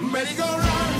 merry go run.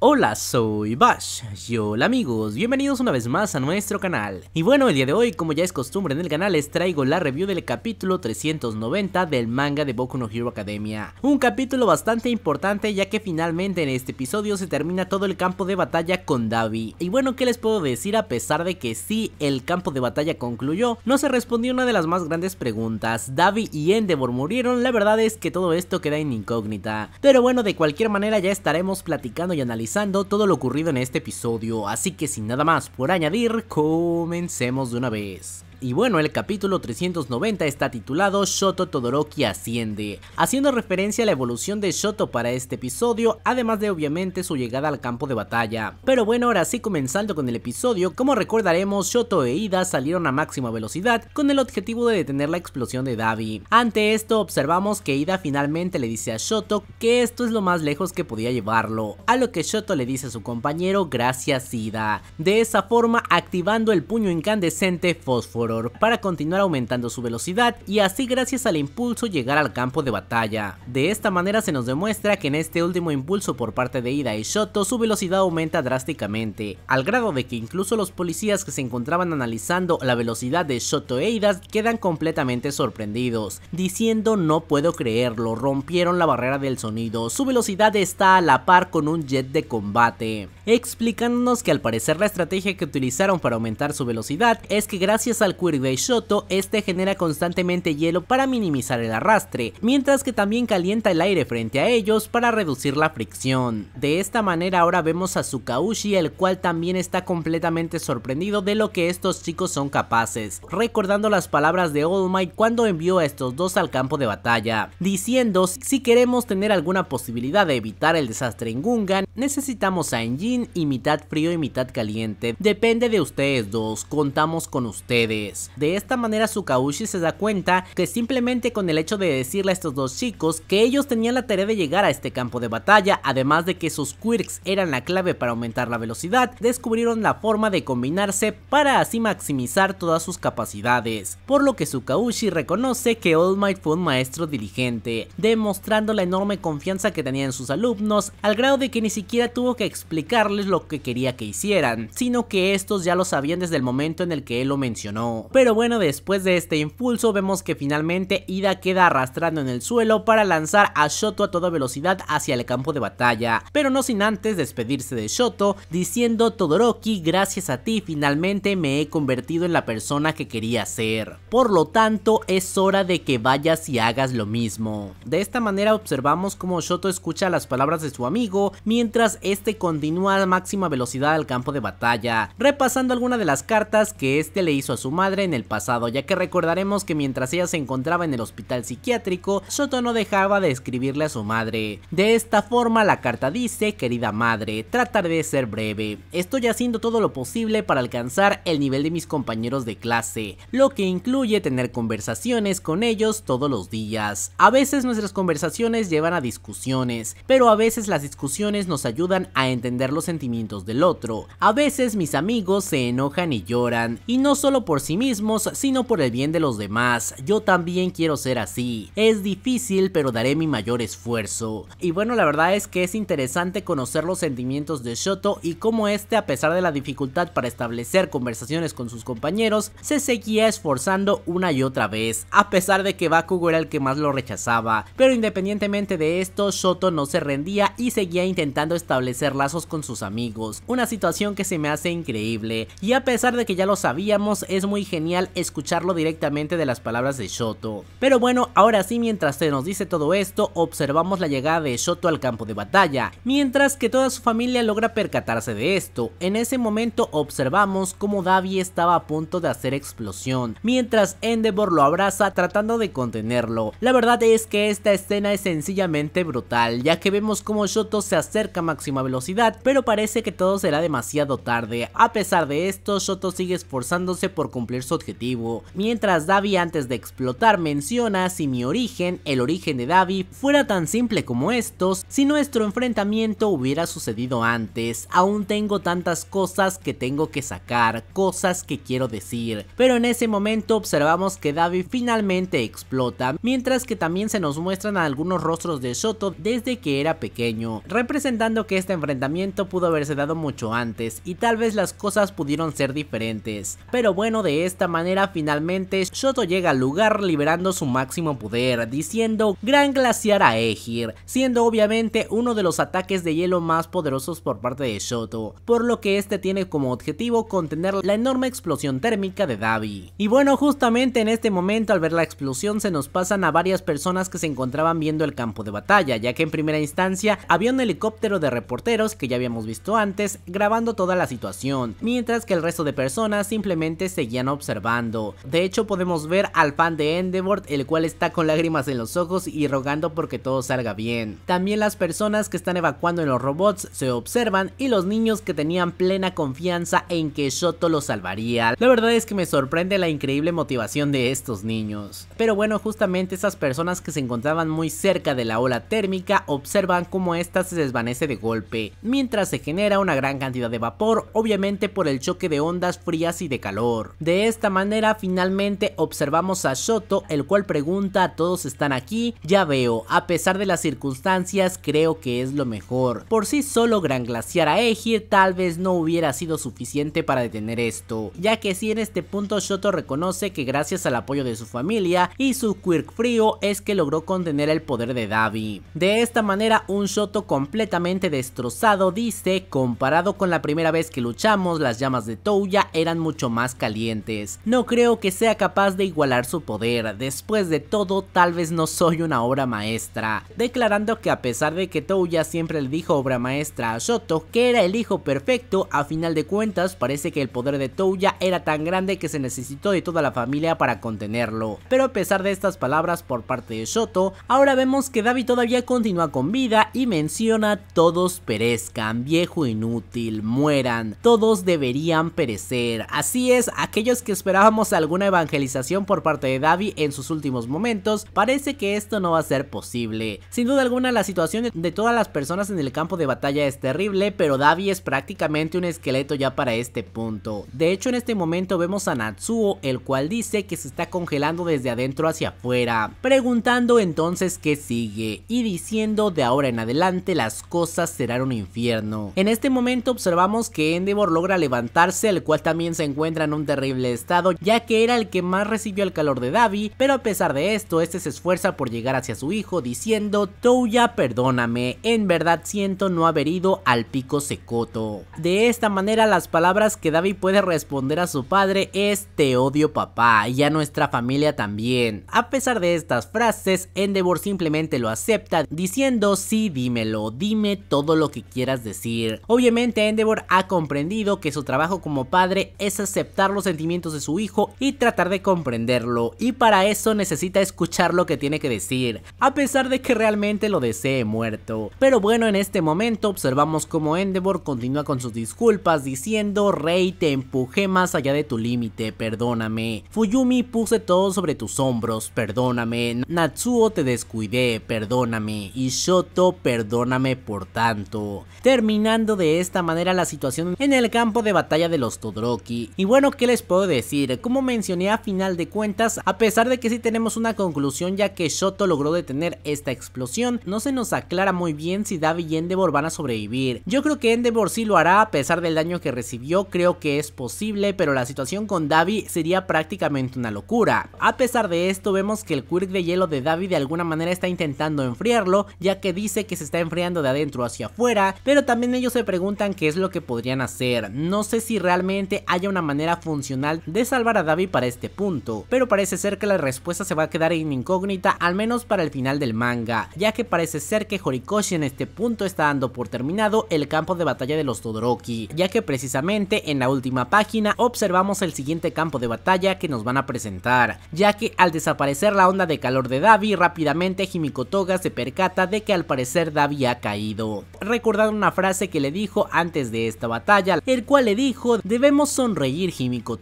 Hola, soy Bash. Y hola amigos, bienvenidos una vez más a nuestro canal. Y bueno, el día de hoy, como ya es costumbre en el canal, les traigo la review del capítulo 390 del manga de Boku no Hero Academia. Un capítulo bastante importante ya que finalmente en este episodio se termina todo el campo de batalla con Davi. Y bueno, ¿qué les puedo decir? A pesar de que sí, el campo de batalla concluyó, no se respondió una de las más grandes preguntas. Davi y Endeavor murieron, la verdad es que todo esto queda en incógnita. Pero bueno, de cualquier manera ya estaremos platicando y analizando todo lo ocurrido en este episodio, así que sin nada más por añadir, comencemos de una vez. Y bueno, el capítulo 390 está titulado Shoto Todoroki asciende, haciendo referencia a la evolución de Shoto para este episodio, además de obviamente su llegada al campo de batalla. Pero bueno, ahora sí comenzando con el episodio, como recordaremos, Shoto e Ida salieron a máxima velocidad con el objetivo de detener la explosión de Davi. Ante esto observamos que Ida finalmente le dice a Shoto que esto es lo más lejos que podía llevarlo, a lo que Shoto le dice a su compañero gracias Ida, de esa forma activando el puño incandescente fósforo para continuar aumentando su velocidad y así gracias al impulso llegar al campo de batalla. De esta manera se nos demuestra que en este último impulso por parte de Ida y Shoto su velocidad aumenta drásticamente, al grado de que incluso los policías que se encontraban analizando la velocidad de Shoto e Ida quedan completamente sorprendidos, diciendo no puedo creerlo, rompieron la barrera del sonido, su velocidad está a la par con un jet de combate, explicándonos que al parecer la estrategia que utilizaron para aumentar su velocidad es que gracias al Curva y Shoto, este genera constantemente hielo para minimizar el arrastre, mientras que también calienta el aire frente a ellos para reducir la fricción. De esta manera ahora vemos a Tsukaushi, el cual también está completamente sorprendido de lo que estos chicos son capaces, recordando las palabras de All Might cuando envió a estos dos al campo de batalla, diciendo si queremos tener alguna posibilidad de evitar el desastre en Gungan, necesitamos a Enjin y mitad frío y mitad caliente, depende de ustedes dos, contamos con ustedes. De esta manera Sukaushi se da cuenta que simplemente con el hecho de decirle a estos dos chicos que ellos tenían la tarea de llegar a este campo de batalla, además de que sus quirks eran la clave para aumentar la velocidad, descubrieron la forma de combinarse para así maximizar todas sus capacidades, por lo que Sukaushi reconoce que All Might fue un maestro diligente, demostrando la enorme confianza que tenía en sus alumnos, al grado de que ni siquiera tuvo que explicarles lo que quería que hicieran, sino que estos ya lo sabían desde el momento en el que él lo mencionó. Pero bueno, después de este impulso vemos que finalmente Ida queda arrastrando en el suelo para lanzar a Shoto a toda velocidad hacia el campo de batalla, pero no sin antes despedirse de Shoto diciendo Todoroki gracias a ti finalmente me he convertido en la persona que quería ser, por lo tanto es hora de que vayas y hagas lo mismo. De esta manera observamos cómo Shoto escucha las palabras de su amigo mientras este continúa a máxima velocidad al campo de batalla, repasando alguna de las cartas que este le hizo a su madre en el pasado, ya que recordaremos que mientras ella se encontraba en el hospital psiquiátrico, Soto no dejaba de escribirle a su madre. De esta forma la carta dice, querida madre, trataré de ser breve, estoy haciendo todo lo posible para alcanzar el nivel de mis compañeros de clase, lo que incluye tener conversaciones con ellos todos los días. A veces nuestras conversaciones llevan a discusiones, pero a veces las discusiones nos ayudan a entender los sentimientos del otro. A veces mis amigos se enojan y lloran, y no solo por sí mismos, sino por el bien de los demás. Yo también quiero ser así. Es difícil, pero daré mi mayor esfuerzo. Y bueno, la verdad es que es interesante conocer los sentimientos de Shoto y cómo este, a pesar de la dificultad para establecer conversaciones con sus compañeros, se seguía esforzando una y otra vez, a pesar de que Bakugo era el que más lo rechazaba. Pero independientemente de esto, Shoto no se rendía y seguía intentando establecer lazos con sus amigos, una situación que se me hace increíble. Y a pesar de que ya lo sabíamos, es muy genial escucharlo directamente de las palabras de Shoto. Pero bueno, ahora sí, mientras se nos dice todo esto, observamos la llegada de Shoto al campo de batalla, mientras que toda su familia logra percatarse de esto. En ese momento observamos cómo Davi estaba a punto de hacer explosión, mientras Endeavor lo abraza tratando de contenerlo. La verdad es que esta escena es sencillamente brutal, ya que vemos cómo Shoto se acerca a máxima velocidad, pero parece que todo será demasiado tarde. A pesar de esto, Shoto sigue esforzándose por cumplir su objetivo. Mientras Davi antes de explotar menciona si mi origen, el origen de Davi, fuera tan simple como estos, si nuestro enfrentamiento hubiera sucedido antes, aún tengo tantas cosas que tengo que sacar, cosas que quiero decir, pero en ese momento observamos que Davi finalmente explota, mientras que también se nos muestran algunos rostros de Shoto desde que era pequeño, representando que este enfrentamiento pudo haberse dado mucho antes y tal vez las cosas pudieron ser diferentes, pero bueno de esta manera finalmente Shoto llega al lugar liberando su máximo poder, diciendo Gran Glaciar a Egir, siendo obviamente uno de los ataques de hielo más poderosos por parte de Shoto, por lo que este tiene como objetivo contener la enorme explosión térmica de Davi. Y bueno, justamente en este momento al ver la explosión se nos pasan a varias personas que se encontraban viendo el campo de batalla, ya que en primera instancia había un helicóptero de reporteros que ya habíamos visto antes grabando toda la situación, mientras que el resto de personas simplemente seguían observando. De hecho podemos ver al fan de Endeavor el cual está con lágrimas en los ojos y rogando porque todo salga bien. También las personas que están evacuando en los robots se observan y los niños que tenían plena confianza en que Shoto lo salvaría. La verdad es que me sorprende la increíble motivación de estos niños. Pero bueno, justamente esas personas que se encontraban muy cerca de la ola térmica observan cómo esta se desvanece de golpe, mientras se genera una gran cantidad de vapor, obviamente por el choque de ondas frías y de calor. De de esta manera finalmente observamos a Shoto, el cual pregunta, todos están aquí, ya veo, a pesar de las circunstancias creo que es lo mejor. Por sí solo gran glaciar a Egir tal vez no hubiera sido suficiente para detener esto, ya que si en este punto Shoto reconoce que gracias al apoyo de su familia y su quirk frío es que logró contener el poder de Davi. De esta manera un Shoto completamente destrozado dice, comparado con la primera vez que luchamos, las llamas de Touya eran mucho más calientes no creo que sea capaz de igualar su poder, después de todo tal vez no soy una obra maestra. Declarando que a pesar de que Touya siempre le dijo obra maestra a Shoto que era el hijo perfecto, a final de cuentas parece que el poder de Touya era tan grande que se necesitó de toda la familia para contenerlo. Pero a pesar de estas palabras por parte de Shoto, ahora vemos que David todavía continúa con vida y menciona todos perezcan, viejo inútil, mueran, todos deberían perecer. Así es, aquellos que esperábamos alguna evangelización por parte de Davi en sus últimos momentos, parece que esto no va a ser posible. Sin duda alguna la situación de todas las personas en el campo de batalla es terrible, pero Davi es prácticamente un esqueleto ya para este punto. De hecho en este momento vemos a Natsuo, el cual dice que se está congelando desde adentro hacia afuera, preguntando entonces qué sigue y diciendo de ahora en adelante las cosas serán un infierno. En este momento observamos que Endeavor logra levantarse, el cual también se encuentra en un terrible estado ya que era el que más recibió el calor de Davi, pero a pesar de esto, este se esfuerza por llegar hacia su hijo diciendo, Touya perdóname, en verdad siento no haber ido al pico Secoto. De esta manera las palabras que Davi puede responder a su padre es te odio papá y a nuestra familia también. A pesar de estas frases, Endeavor simplemente lo acepta diciendo sí dímelo, dime todo lo que quieras decir. Obviamente Endeavor ha comprendido que su trabajo como padre es aceptar los sentimientos de su hijo y tratar de comprenderlo, y para eso necesita escuchar lo que tiene que decir, a pesar de que realmente lo desee muerto. Pero bueno, en este momento observamos cómo Endeavor continúa con sus disculpas diciendo, Rey, te empujé más allá de tu límite, perdóname. Fuyumi, puse todo sobre tus hombros, perdóname. Natsuo, te descuidé, perdóname. Y Shoto, perdóname por tanto. Terminando de esta manera la situación en el campo de batalla de los Todoroki. Y bueno, que les puedo decir. Como mencioné a final de cuentas, a pesar de que sí tenemos una conclusión ya que Shoto logró detener esta explosión, no se nos aclara muy bien si Davi y Endeavor van a sobrevivir. Yo creo que Endeavor sí lo hará a pesar del daño que recibió, creo que es posible, pero la situación con Davi sería prácticamente una locura. A pesar de esto, vemos que el quirk de hielo de Davi de alguna manera está intentando enfriarlo, ya que dice que se está enfriando de adentro hacia afuera, pero también ellos se preguntan qué es lo que podrían hacer. No sé si realmente haya una manera funcional de salvar a Davi para este punto, pero parece ser que la respuesta se va a quedar en incógnita al menos para el final del manga, ya que parece ser que Horikoshi en este punto está dando por terminado el campo de batalla de los Todoroki, ya que precisamente en la última página observamos el siguiente campo de batalla que nos van a presentar, ya que al desaparecer la onda de calor de Davi, rápidamente Himiko Toga se percata de que al parecer Davi ha caído, recordando una frase que le dijo antes de esta batalla, el cual le dijo, debemos sonreír Himiko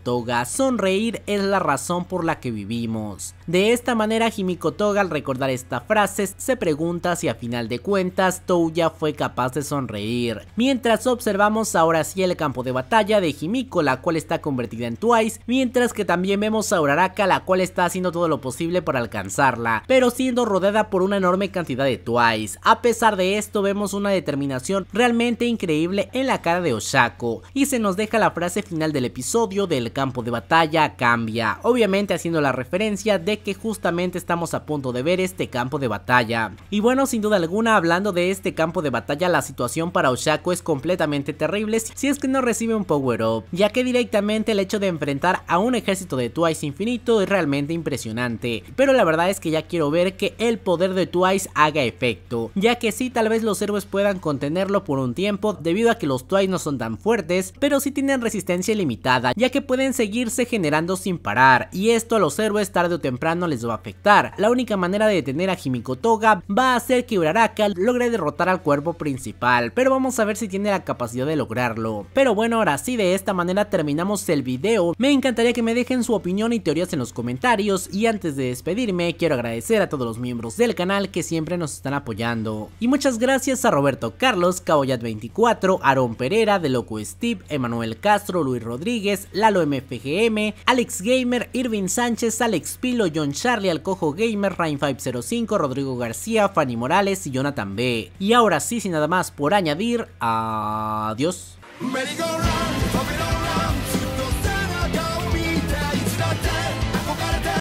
sonreír es la razón por la que vivimos. De esta manera Himiko Toga al recordar esta frase se pregunta si a final de cuentas Touya fue capaz de sonreír. Mientras observamos ahora sí el campo de batalla de Jimiko, la cual está convertida en Twice, mientras que también vemos a Uraraka la cual está haciendo todo lo posible para alcanzarla, pero siendo rodeada por una enorme cantidad de Twice. A pesar de esto vemos una determinación realmente increíble en la cara de Oshako y se nos deja la frase final del episodio del campo campo de batalla cambia, obviamente haciendo la referencia de que justamente estamos a punto de ver este campo de batalla. Y bueno, sin duda alguna, hablando de este campo de batalla, la situación para Oshaku es completamente terrible si es que no recibe un power-up, ya que directamente el hecho de enfrentar a un ejército de Twice infinito es realmente impresionante, pero la verdad es que ya quiero ver que el poder de Twice haga efecto, ya que si tal vez los héroes puedan contenerlo por un tiempo debido a que los Twice no son tan fuertes, pero si tienen resistencia limitada, ya que pueden seguirse generando sin parar, y esto a los héroes tarde o temprano les va a afectar. La única manera de detener a Himiko Toga va a ser que Uraraka logre derrotar al cuerpo principal, pero vamos a ver si tiene la capacidad de lograrlo. Pero bueno, ahora sí, de esta manera terminamos el video. Me encantaría que me dejen su opinión y teorías en los comentarios, y antes de despedirme, quiero agradecer a todos los miembros del canal que siempre nos están apoyando. Y muchas gracias a Roberto Carlos, Caboyat24, Aaron Pereira, De Loco Steve, Emanuel Castro, Luis Rodríguez, Lalo MF. Pgm, Alex Gamer, Irving Sánchez, Alex Pilo, John Charlie, Alcojo Gamer, Rain505, Rodrigo García, Fanny Morales y Jonathan B. Y ahora sí, sin nada más por añadir, adiós.